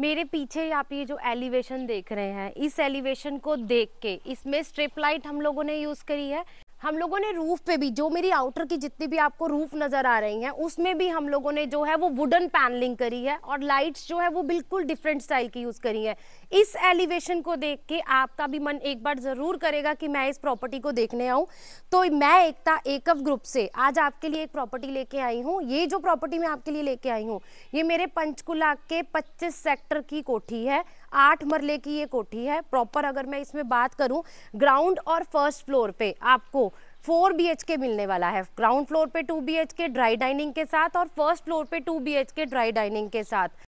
मेरे पीछे आप ये जो एलिवेशन देख रहे हैं इस एलिवेशन को देख के इसमें स्ट्रिप लाइट हम लोगों ने यूज़ करी है हम लोगों ने रूफ पे भी जो मेरी आउटर की जितनी भी आपको रूफ नज़र आ रही हैं उसमें भी हम लोगों ने जो है वो वुडन पैनलिंग करी है और लाइट्स जो है वो बिल्कुल डिफरेंट स्टाइल की यूज़ करी है इस एलिवेशन को देख के आपका भी मन एक बार ज़रूर करेगा कि मैं इस प्रॉपर्टी को देखने आऊँ तो मैं एकता एकव ग्रुप से आज आपके लिए एक प्रॉपर्टी लेके आई हूँ ये जो प्रॉपर्टी मैं आपके लिए लेके आई हूँ ये मेरे पंचकुला के पच्चीस सेक्टर की कोठी है आठ मरले की ये कोठी है प्रॉपर अगर मैं इसमें बात करूं ग्राउंड और फर्स्ट फ्लोर पे आपको फोर बी के मिलने वाला है ग्राउंड फ्लोर पे two B K dry dining के साथ और फर्स्ट फ्लोर पे two B K dry dining के साथ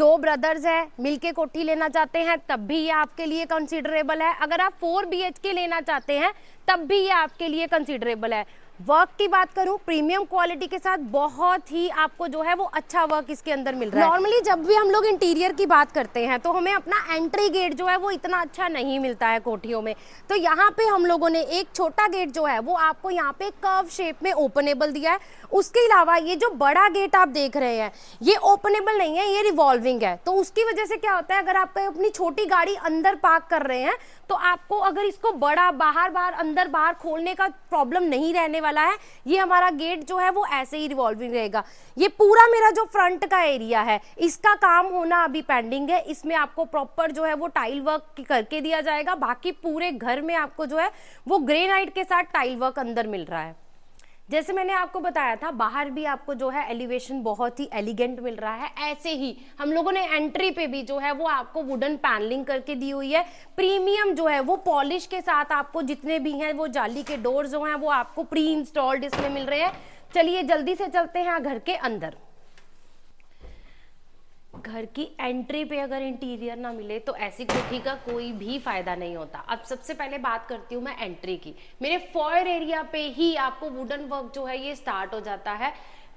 दो ब्रदर्स हैं मिलके कोठी लेना चाहते हैं तब भी ये आपके लिए कंसिडरेबल है अगर आप फोर बी लेना चाहते हैं तब भी ये आपके लिए कंसिडरेबल है वर्क की बात करूं प्रीमियम क्वालिटी के साथ बहुत ही आपको जो है वो अच्छा वर्क इसके अंदर मिल रहा है नॉर्मली जब भी हम लोग इंटीरियर की बात करते हैं तो हमें अपना एंट्री गेट जो है वो इतना अच्छा नहीं मिलता है कोठियों में तो यहाँ पे हम लोगों ने एक छोटा गेट जो है वो आपको यहाँ पे कर्व शेप में ओपनेबल दिया है उसके अलावा ये जो बड़ा गेट आप देख रहे हैं ये ओपनेबल नहीं है ये रिवॉल्विंग है तो उसकी वजह से क्या होता है अगर आप अपनी छोटी गाड़ी अंदर पार्क कर रहे हैं तो आपको अगर इसको बड़ा बाहर बाहर अंदर बाहर खोलने का प्रॉब्लम नहीं रहने वाला है ये हमारा गेट जो है वो ऐसे ही रिवॉल्विंग रहेगा ये पूरा मेरा जो फ्रंट का एरिया है इसका काम होना अभी पेंडिंग है इसमें आपको प्रॉपर जो है वो टाइल वर्क करके दिया जाएगा बाकी पूरे घर में आपको जो है वो ग्रेनाइट के साथ टाइल वर्क अंदर मिल रहा है जैसे मैंने आपको बताया था बाहर भी आपको जो है एलिवेशन बहुत ही एलिगेंट मिल रहा है ऐसे ही हम लोगों ने एंट्री पे भी जो है वो आपको वुडन पैनलिंग करके दी हुई है प्रीमियम जो है वो पॉलिश के साथ आपको जितने भी हैं वो जाली के डोर जो हैं वो आपको प्री इंस्टॉल्ड इसमें मिल रहे हैं चलिए जल्दी से चलते हैं घर के अंदर घर की एंट्री पे अगर इंटीरियर ना मिले तो ऐसी कोठी का कोई भी फायदा नहीं होता अब सबसे पहले बात करती हूँ मैं एंट्री की मेरे फॉयर एरिया पे ही आपको वुडन वर्क जो है ये स्टार्ट हो जाता है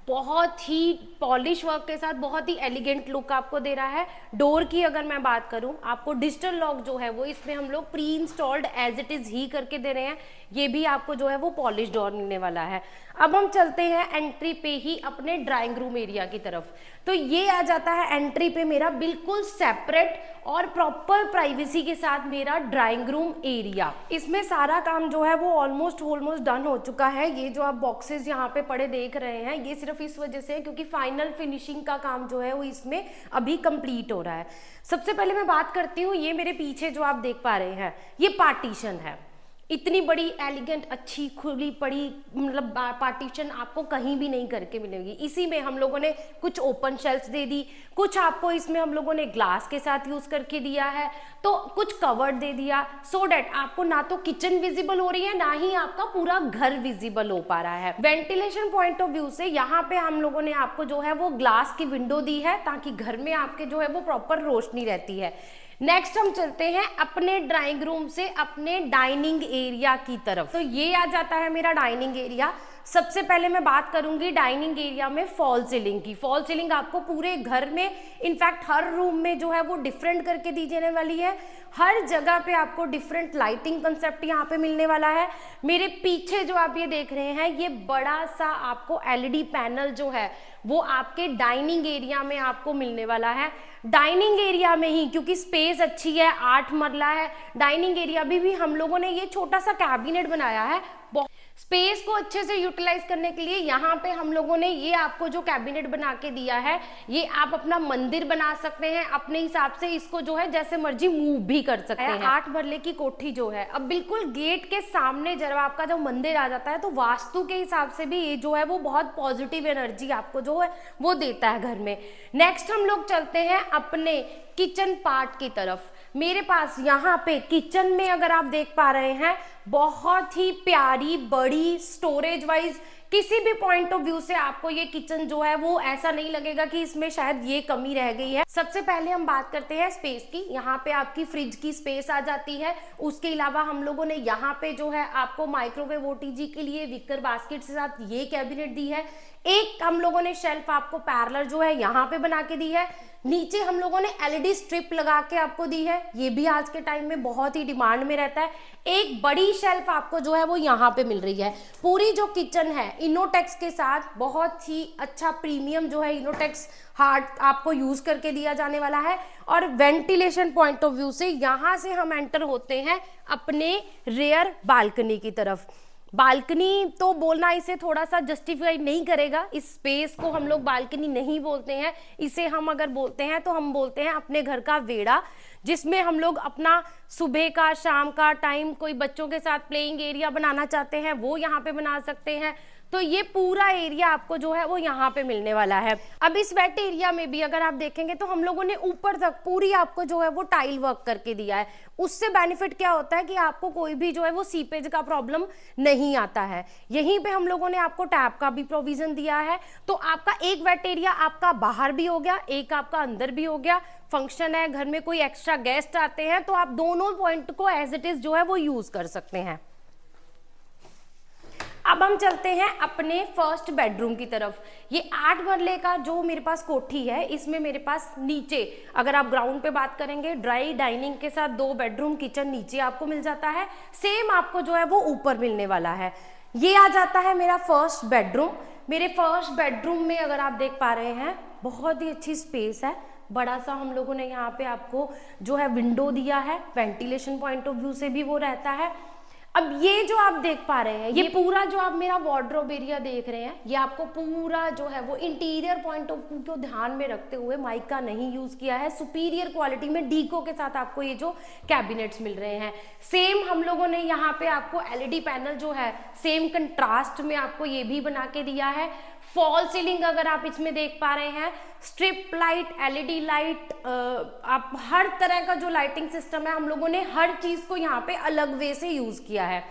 बहुत ही पॉलिश वर्क के साथ बहुत ही एलिगेंट लुक आपको दे रहा है डोर की अगर मैं बात करूं आपको डिजिटल लॉक जो है वो इसमें हम लोग pre installed as it is ही करके दे रहे हैं ये भी आपको जो है वो पॉलिश डोर मिलने वाला है अब हम चलते हैं एंट्री पे ही अपने ड्राइंग रूम एरिया की तरफ तो ये आ जाता है एंट्री पे मेरा बिल्कुल सेपरेट और प्रॉपर प्राइवेसी के साथ मेरा ड्राइंग रूम एरिया इसमें सारा काम जो है वो ऑलमोस्ट ऑलमोस्ट डन हो चुका है ये जो आप बॉक्सेस यहाँ पे पड़े देख रहे हैं ये सिर्फ सिर्फ इस वजह से है क्योंकि फाइनल फिनिशिंग का काम जो है वो इसमें अभी कंप्लीट हो रहा है सबसे पहले मैं बात करती हूँ ये मेरे पीछे जो आप देख पा रहे हैं ये पार्टीशन है इतनी बड़ी एलिगेंट अच्छी खुली पड़ी मतलब पार्टीशन आपको कहीं भी नहीं करके मिलेगी इसी में हम लोगों ने कुछ ओपन शेल्फ दे दी कुछ आपको इसमें हम लोगों ने ग्लास के साथ यूज़ करके दिया है तो कुछ कवर दे दिया सो so डैट आपको ना तो किचन विजिबल हो रही है ना ही आपका पूरा घर विजिबल हो पा रहा है वेंटिलेशन पॉइंट ऑफ व्यू से यहाँ पे हम लोगों ने आपको जो है वो ग्लास की विंडो दी है ताकि घर में आपके जो है वो प्रॉपर रोशनी रहती है नेक्स्ट हम चलते हैं अपने ड्राइंग रूम से अपने डाइनिंग एरिया की तरफ तो ये आ जाता है मेरा डाइनिंग एरिया सबसे पहले मैं बात करूंगी डाइनिंग एरिया में फॉल सीलिंग की फॉल सीलिंग आपको पूरे घर में इनफैक्ट हर रूम में जो है वो डिफरेंट करके दी जाने वाली है हर जगह पे आपको डिफरेंट लाइटिंग कंसेप्ट यहाँ पे मिलने वाला है मेरे पीछे जो आप ये देख रहे हैं ये बड़ा सा आपको एलईडी पैनल जो है वो आपके डाइनिंग एरिया में आपको मिलने वाला है डाइनिंग एरिया में ही क्योंकि स्पेस अच्छी है आठ मरला है डाइनिंग एरिया भी, भी हम लोगों ने ये छोटा सा कैबिनेट बनाया है स्पेस को अच्छे से यूटिलाइज करने के लिए यहाँ पे हम लोगों ने ये आपको जो कैबिनेट बना के दिया है ये आप अपना मंदिर बना सकते हैं अपने हिसाब से इसको जो है जैसे मर्जी मूव भी कर सकते हैं आठ मरले की कोठी जो है अब बिल्कुल गेट के सामने जब आपका जब मंदिर आ जाता है तो वास्तु के हिसाब से भी ये जो है वो बहुत पॉजिटिव एनर्जी आपको जो है वो देता है घर में नेक्स्ट हम लोग चलते हैं अपने किचन पार्ट की तरफ मेरे पास यहाँ पे किचन में अगर आप देख पा रहे हैं बहुत ही प्यारी बड़ी स्टोरेज वाइज किसी भी पॉइंट ऑफ व्यू से आपको ये किचन जो है वो ऐसा नहीं लगेगा कि इसमें शायद ये कमी रह गई है सबसे पहले हम बात करते हैं स्पेस की यहाँ पे आपकी फ्रिज की स्पेस आ जाती है उसके अलावा हम लोगों ने यहाँ पे जो है आपको माइक्रोवेव ओटीजी के लिए विकर बास्केट के साथ ये कैबिनेट दी है एक हम लोगों ने शेल्फ आपको पैरलर जो है यहाँ पे बना के दी है नीचे हम लोगों ने एलईडी स्ट्रिप e लगा के आपको दी है ये भी आज के टाइम में बहुत ही डिमांड में रहता है एक बड़ी शेल्फ आपको जो है वो यहाँ पे मिल रही है पूरी जो किचन है इनोटेक्स के साथ बहुत ही अच्छा प्रीमियम जो है इनोटेक्स हार्ट आपको यूज करके दिया जाने वाला है और वेंटिलेशन पॉइंट ऑफ व्यू से यहाँ से हम एंटर होते हैं अपने रेयर बालकनी की तरफ बालकनी तो बोलना इसे थोड़ा सा जस्टिफाई नहीं करेगा इस स्पेस को हम लोग बालकनी नहीं बोलते हैं इसे हम अगर बोलते हैं तो हम बोलते हैं अपने घर का वेड़ा जिसमें हम लोग अपना सुबह का शाम का टाइम कोई बच्चों के साथ प्लेइंग एरिया बनाना चाहते हैं वो यहाँ पे बना सकते हैं तो ये पूरा एरिया आपको जो है वो यहाँ पे मिलने वाला है अब इस वेट एरिया में भी अगर आप देखेंगे तो हम लोगों ने ऊपर तक पूरी आपको जो है वो टाइल वर्क करके दिया है उससे बेनिफिट क्या होता है कि आपको कोई भी जो है वो सीपेज का प्रॉब्लम नहीं आता है यहीं पे हम लोगों ने आपको टैप का भी प्रोविजन दिया है तो आपका एक वेट एरिया आपका बाहर भी हो गया एक आपका अंदर भी हो गया फंक्शन है घर में कोई एक्स्ट्रा गेस्ट आते हैं तो आप दोनों पॉइंट को एज इट इज जो है वो यूज कर सकते हैं अब हम चलते हैं अपने फर्स्ट बेडरूम की तरफ ये आठ मरले का जो मेरे पास कोठी है इसमें मेरे पास नीचे अगर आप ग्राउंड पे बात करेंगे ड्राई डाइनिंग के साथ दो बेडरूम किचन नीचे आपको मिल जाता है सेम आपको जो है वो ऊपर मिलने वाला है ये आ जाता है मेरा फर्स्ट बेडरूम मेरे फर्स्ट बेडरूम में अगर आप देख पा रहे हैं बहुत ही अच्छी स्पेस है बड़ा सा हम लोगों ने यहाँ पे आपको जो है विंडो दिया है वेंटिलेशन पॉइंट ऑफ व्यू से भी वो रहता है अब ये जो आप देख पा रहे हैं ये, ये पूरा जो आप मेरा वार्ड्रोब एरिया देख रहे हैं ये आपको पूरा जो है वो इंटीरियर पॉइंट ऑफ व्यू को ध्यान में रखते हुए माइक का नहीं यूज किया है सुपीरियर क्वालिटी में डीको के साथ आपको ये जो कैबिनेट्स मिल रहे हैं सेम हम लोगों ने यहाँ पे आपको एलईडी पैनल e जो है सेम कंट्रास्ट में आपको ये भी बना के दिया है फॉल सीलिंग अगर आप इसमें देख पा रहे हैं स्ट्रिप लाइट एलईडी लाइट आप हर तरह का जो लाइटिंग सिस्टम है हम लोगों ने हर चीज़ को यहाँ पे अलग वे से यूज़ किया है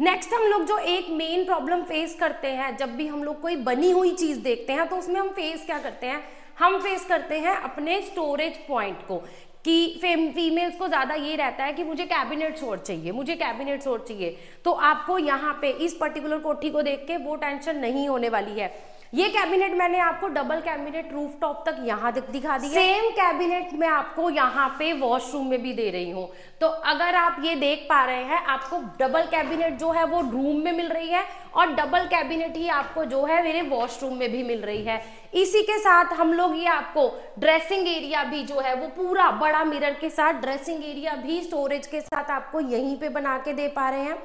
नेक्स्ट हम लोग जो एक मेन प्रॉब्लम फेस करते हैं जब भी हम लोग कोई बनी हुई चीज़ देखते हैं तो उसमें हम फेस क्या करते हैं हम फेस करते हैं अपने स्टोरेज पॉइंट को कि फीमेल्स को ज़्यादा ये रहता है कि मुझे कैबिनेट छोड़ चाहिए मुझे कैबिनेट छोड़ चाहिए तो आपको यहाँ पे इस पर्टिकुलर कोठी को देख के वो टेंशन नहीं होने वाली है ये कैबिनेट मैंने आपको डबल कैबिनेट रूफ टॉप तक यहाँ दिखा दी सेम कैबिनेट मैं आपको यहाँ पे वॉशरूम में भी दे रही हूँ तो अगर आप ये देख पा रहे हैं आपको डबल कैबिनेट जो है वो रूम में मिल रही है और डबल कैबिनेट ही आपको जो है मेरे वॉशरूम में भी मिल रही है इसी के साथ हम लोग ये आपको ड्रेसिंग एरिया भी जो है वो पूरा बड़ा मिरर के साथ ड्रेसिंग एरिया भी स्टोरेज के साथ आपको यहीं पे बना के दे पा रहे हैं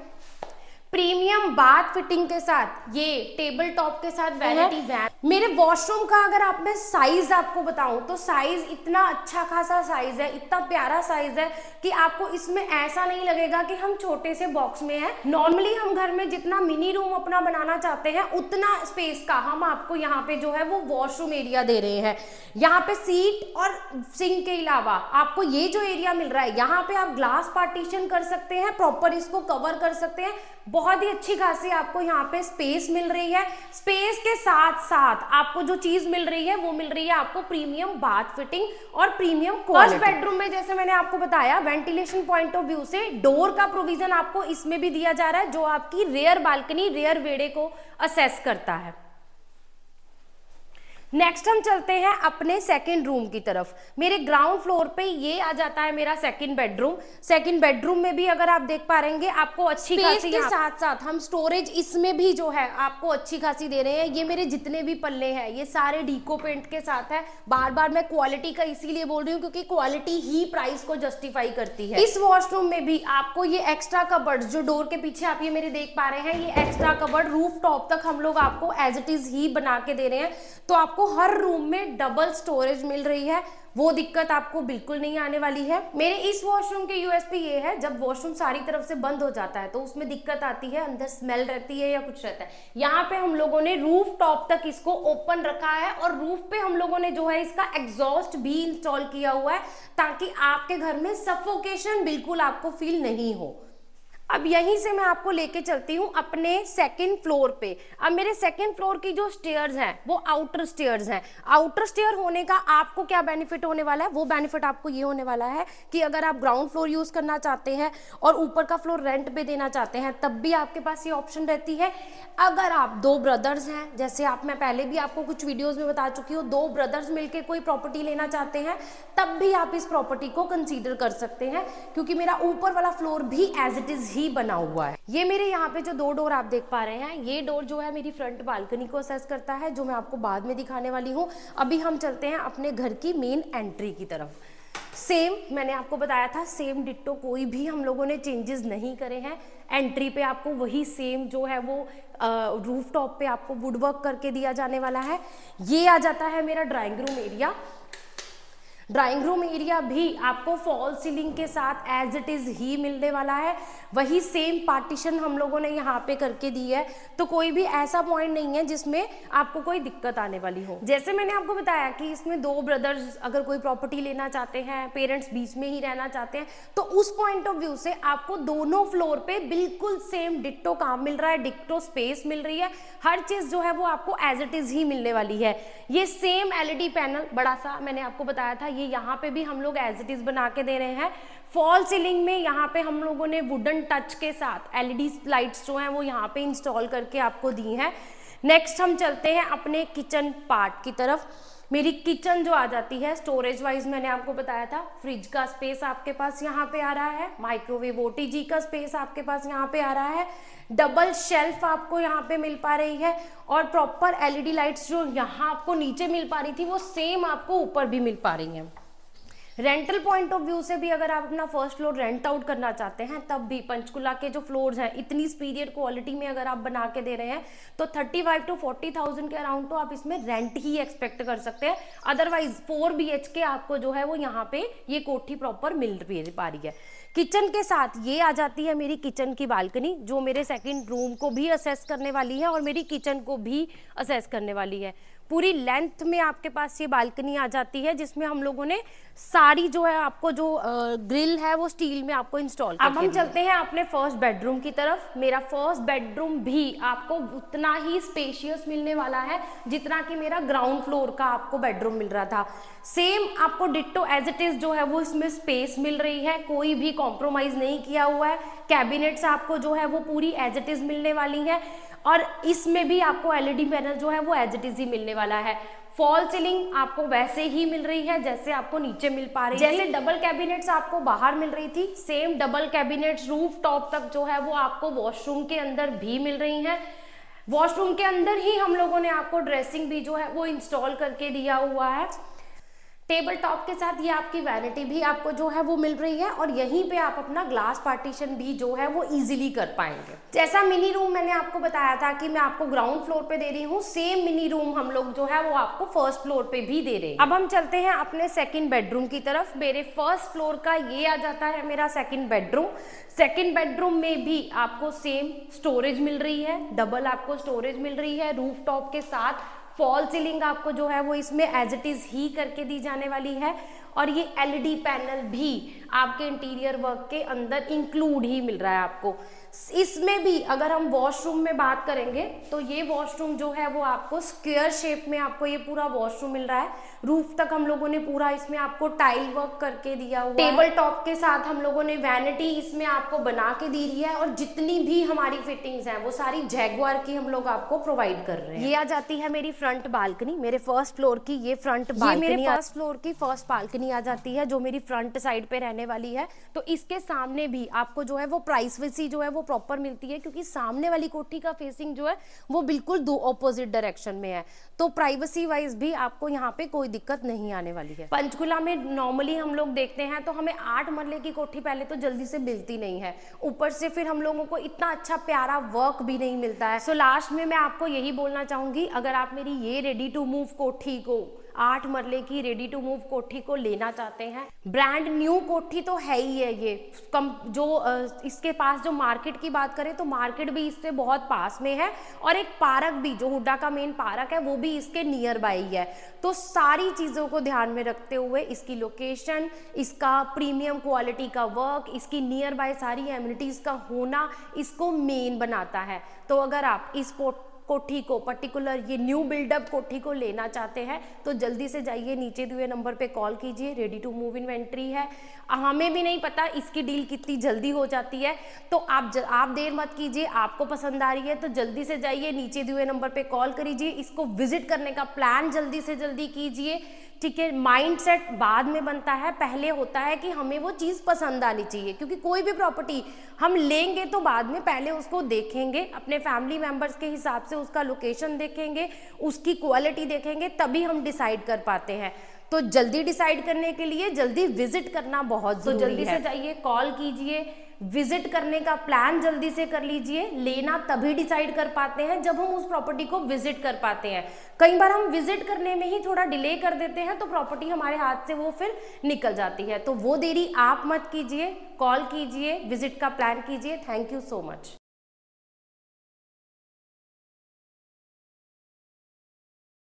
प्रीमियम बाथ फिटिंग के साथ ये टेबल टॉप के साथ वैनिटी वैन मेरे वॉशरूम का अगर आप मैं साइज आपको बताऊं तो साइज इतना अच्छा खासा साइज है इतना प्यारा साइज है कि आपको इसमें ऐसा नहीं लगेगा कि हम छोटे से बॉक्स में है नॉर्मली हम घर में जितना मिनी रूम अपना बनाना चाहते हैं उतना स्पेस का हम आपको यहाँ पे जो है वो वॉशरूम एरिया दे रहे हैं यहाँ पे सीट और सिंक के अलावा आपको ये जो एरिया मिल रहा है यहाँ पे आप ग्लास पार्टीशन कर सकते हैं प्रॉपर इसको कवर कर सकते हैं बहुत ही अच्छी खासी आपको यहाँ पे स्पेस मिल रही है स्पेस के साथ साथ आपको जो चीज मिल रही है वो मिल रही है आपको प्रीमियम बाथ फिटिंग और प्रीमियम फर्स्ट बेडरूम में जैसे मैंने आपको बताया वेंटिलेशन पॉइंट ऑफ व्यू से डोर का प्रोविजन आपको इसमें भी दिया जा रहा है जो आपकी रेयर बालकनी रेयर वेड़े को असेस करता है नेक्स्ट हम चलते हैं अपने सेकंड रूम की तरफ मेरे ग्राउंड फ्लोर पे ये आ जाता है मेरा सेकंड बेडरूम सेकंड बेडरूम में भी अगर आप देख पा रहेंगे आपको अच्छी खासी के साथ साथ हम स्टोरेज इसमें भी जो है आपको अच्छी खासी दे रहे हैं ये मेरे जितने भी पल्ले हैं ये सारे डीको पेंट के साथ है बार बार मैं क्वालिटी का इसीलिए बोल रही हूँ क्योंकि क्वालिटी ही प्राइस को जस्टिफाई करती है इस वॉशरूम में भी आपको ये एक्स्ट्रा कबर्ड जो डोर के पीछे आप ये मेरे देख पा रहे हैं ये एक्स्ट्रा कबर्ड रूफ टॉप तक हम लोग आपको एज इट इज ही बना के दे रहे हैं तो आपको आपको हर रूम में डबल स्टोरेज मिल रही है वो दिक्कत आपको बिल्कुल नहीं आने वाली है मेरे इस वॉशरूम के यूएसपी ये है जब वॉशरूम सारी तरफ से बंद हो जाता है तो उसमें दिक्कत आती है अंदर स्मेल रहती है या कुछ रहता है यहाँ पे हम लोगों ने रूफ टॉप तक इसको ओपन रखा है और रूफ पे हम लोगों ने जो है इसका एग्जॉस्ट भी इंस्टॉल किया हुआ है ताकि आपके घर में सफोकेशन बिल्कुल आपको फील नहीं हो अब यहीं से मैं आपको लेके चलती हूँ अपने सेकेंड फ्लोर पे अब मेरे सेकेंड फ्लोर की जो स्टेयर्स हैं वो आउटर स्टेयर्स हैं आउटर स्टेयर होने का आपको क्या बेनिफिट होने वाला है वो बेनिफिट आपको ये होने वाला है कि अगर आप ग्राउंड फ्लोर यूज़ करना चाहते हैं और ऊपर का फ्लोर रेंट पे देना चाहते हैं तब भी आपके पास ये ऑप्शन रहती है अगर आप दो ब्रदर्स हैं जैसे आप मैं पहले भी आपको कुछ वीडियोज़ में बता चुकी हूँ दो ब्रदर्स मिलकर कोई प्रॉपर्टी लेना चाहते हैं तब भी आप इस प्रॉपर्टी को कंसिडर कर सकते हैं क्योंकि मेरा ऊपर वाला फ्लोर भी एज इट इज़ ही बना हुआ है ये मेरे यहाँ पे जो दो डोर आप देख पा रहे हैं ये डोर जो है मेरी फ्रंट बालकनी को असेस करता है जो मैं आपको बाद में दिखाने वाली हूँ अभी हम चलते हैं अपने घर की मेन एंट्री की तरफ सेम मैंने आपको बताया था सेम डिट्टो कोई भी हम लोगों ने चेंजेस नहीं करे हैं एंट्री पे आपको वही सेम जो है वो रूफ टॉप पे आपको वुडवर्क करके दिया जाने वाला है ये आ जाता है मेरा drawing room area drawing room area भी आपको फॉल सीलिंग के साथ एज इट इज़ ही मिलने वाला है वही सेम पार्टीशन हम लोगों ने यहाँ पे करके दी है तो कोई भी ऐसा पॉइंट नहीं है जिसमें आपको कोई दिक्कत आने वाली हो जैसे मैंने आपको बताया कि इसमें दो ब्रदर्स अगर कोई प्रॉपर्टी लेना चाहते हैं पेरेंट्स बीच में ही रहना चाहते हैं तो उस पॉइंट ऑफ व्यू से आपको दोनों फ्लोर पे बिल्कुल सेम डिक्टो काम मिल रहा है डिक्टो स्पेस मिल रही है हर चीज़ जो है वो आपको एज इट इज़ ही मिलने वाली है ये सेम एलईडी पैनल बड़ा सा मैंने आपको बताया था ये यहाँ पे भी हम लोग एज इट इज़ बना के दे रहे हैं फॉल सीलिंग में यहाँ पे हम लोगों ने वुडन टच के साथ एलईडी लाइट्स जो हैं वो यहाँ पे इंस्टॉल करके आपको दी हैं नेक्स्ट हम चलते हैं अपने किचन पार्ट की तरफ मेरी किचन जो आ जाती है स्टोरेज वाइज मैंने आपको बताया था फ्रिज का स्पेस आपके पास यहाँ पे आ रहा है माइक्रोवेव ओटीजी का स्पेस आपके पास यहाँ पे आ रहा है डबल शेल्फ आपको यहाँ पे मिल पा रही है और प्रॉपर एलईडी लाइट्स जो यहाँ आपको नीचे मिल पा रही थी वो सेम आपको ऊपर भी मिल पा रही हैं रेंटल पॉइंट ऑफ व्यू से भी अगर आप अपना फर्स्ट फ्लोर रेंट आउट करना चाहते हैं तब भी पंचकुला के जो फ्लोर्स हैं इतनी स्पीरियर क्वालिटी में अगर आप बना के दे रहे हैं तो thirty five to forty thousand के अराउंड तो आप इसमें रेंट ही एक्सपेक्ट कर सकते हैं अदरवाइज फोर बी एच के आपको जो है वो यहाँ पे ये कोठी प्रॉपर मिल पा रही है किचन के साथ ये आ जाती है मेरी किचन की बालकनी जो मेरे सेकेंड रूम को भी असेस करने वाली है और मेरी किचन को भी असेस करने वाली है पूरी लेंथ में आपके पास ये बालकनी आ जाती है जिसमें हम लोगों ने सारी जो है आपको जो ग्रिल है वो स्टील में आपको इंस्टॉल अब हम चलते हैं अपने फर्स्ट बेडरूम की तरफ मेरा फर्स्ट बेडरूम भी आपको उतना ही स्पेशियस मिलने वाला है जितना कि मेरा ग्राउंड फ्लोर का आपको बेडरूम मिल रहा था सेम आपको डिट्टो एज इट इज जो है वो इसमें स्पेस मिल रही है कोई भी कॉम्प्रोमाइज नहीं किया हुआ है कैबिनेट्स आपको जो है वो पूरी एज इट इज मिलने वाली है और इसमें भी आपको एलईडी पैनल जो है वो एज इट इज ही मिलने वाला है फॉल सीलिंग आपको वैसे ही मिल रही है जैसे आपको नीचे मिल पा रही है जैसे डबल कैबिनेट्स आपको बाहर मिल रही थी same double cabinets roof top तक जो है वो आपको वॉशरूम के अंदर भी मिल रही है वॉशरूम के अंदर ही हम लोगों ने आपको ड्रेसिंग भी जो है वो इंस्टॉल करके दिया हुआ है टेबल टॉप के साथ ये आपकी वैनिटी भी आपको जो है वो मिल रही है और यहीं पे आप अपना ग्लास पार्टीशन भी जो है वो इजीली कर पाएंगे जैसा मिनी रूम मैंने आपको बताया था कि मैं आपको ग्राउंड फ्लोर पे दे रही हूँ सेम मिनी रूम हम लोग जो है वो आपको फर्स्ट फ्लोर पे भी दे रहे हैं अब हम चलते हैं अपने सेकेंड बेडरूम की तरफ मेरे फर्स्ट फ्लोर का ये आ जाता है मेरा सेकेंड बेडरूम सेकेंड बेडरूम में भी आपको सेम स्टोरेज मिल रही है डबल आपको स्टोरेज मिल रही है रूफ टॉप के साथ फॉल सीलिंग आपको जो है वो इसमें एज इट इज़ ही करके दी जाने वाली है और ये एलईडी पैनल भी आपके इंटीरियर वर्क के अंदर इंक्लूड ही मिल रहा है आपको इसमें भी अगर हम वॉशरूम में बात करेंगे तो ये वॉशरूम जो है वो आपको स्क्वेयर शेप में आपको ये पूरा वॉशरूम मिल रहा है रूफ तक हम लोगों ने पूरा इसमें आपको टाइल वर्क करके दिया हुआ टेबल टॉप के साथ हम लोगों ने वैनिटी इसमें आपको बना के दी रही है और जितनी भी हमारी फिटिंग्स हैं वो सारी जैगवार की हम लोग आपको प्रोवाइड कर रहे हैं ये आ जाती है मेरी फ्रंट बालकनी मेरे फर्स्ट फ्लोर की ये फ्रंट बालकनी फर्स्ट फ्लोर की फर्स्ट बालकनी आ जाती है जो मेरी फ्रंट साइड पे रहने रहने वाली है तो इसके सामने भी आपको जो है वो प्राइसवेसी जो है वो प्रॉपर मिलती है क्योंकि सामने वाली कोठी का फेसिंग जो है वो बिल्कुल दो ऑपोजिट डायरेक्शन में है तो प्राइवेसी वाइज भी आपको यहाँ पे कोई दिक्कत नहीं आने वाली है पंचकुला में नॉर्मली हम लोग देखते हैं तो हमें आठ मरले की कोठी पहले तो जल्दी से मिलती नहीं है ऊपर से फिर हम लोगों को इतना अच्छा प्यारा वर्क भी नहीं मिलता है सो लास्ट में मैं आपको यही बोलना चाहूंगी अगर आप मेरी ये रेडी टू मूव कोठी को आठ मरले की रेडी टू मूव कोठी को लेना चाहते हैं ब्रांड न्यू कोठी तो है ही है ये कम जो इसके पास जो मार्केट की बात करें तो मार्केट भी इससे बहुत पास में है और एक पार्क भी जो हुड्डा का मेन पार्क है वो भी इसके नियर बाई है तो सारी चीज़ों को ध्यान में रखते हुए इसकी लोकेशन इसका प्रीमियम क्वालिटी का वर्क इसकी नियर बाय सारी एम्यूनिटीज़ का होना इसको मेन बनाता है तो अगर आप इस कोठी को पर्टिकुलर ये न्यू बिल्डअप कोठी को लेना चाहते हैं तो जल्दी से जाइए नीचे दिए नंबर पे कॉल कीजिए रेडी टू मूव इन्वेंट्री है हमें भी नहीं पता इसकी डील कितनी जल्दी हो जाती है तो आप ज, आप देर मत कीजिए आपको पसंद आ रही है तो जल्दी से जाइए नीचे दिए नंबर पर कॉल करीजिए इसको विजिट करने का प्लान जल्दी से जल्दी कीजिए ठीक है माइंडसेट बाद में बनता है पहले होता है कि हमें वो चीज़ पसंद आनी चाहिए क्योंकि कोई भी प्रॉपर्टी हम लेंगे तो बाद में पहले उसको देखेंगे अपने फैमिली मेम्बर्स के हिसाब से उसका लोकेशन देखेंगे उसकी क्वालिटी देखेंगे तभी हम डिसाइड कर पाते हैं तो जल्दी डिसाइड करने के लिए जल्दी विजिट करना बहुत जरूरी तो जल्दी से जाइए कॉल कीजिए विजिट करने का प्लान जल्दी से कर लीजिए लेना तभी डिसाइड कर पाते हैं जब हम उस प्रॉपर्टी को विजिट कर पाते हैं कई बार हम विजिट करने में ही थोड़ा डिले कर देते हैं तो प्रॉपर्टी हमारे हाथ से वो फिर निकल जाती है तो वो देरी आप मत कीजिए कॉल कीजिए विजिट का प्लान कीजिए थैंक यू सो मच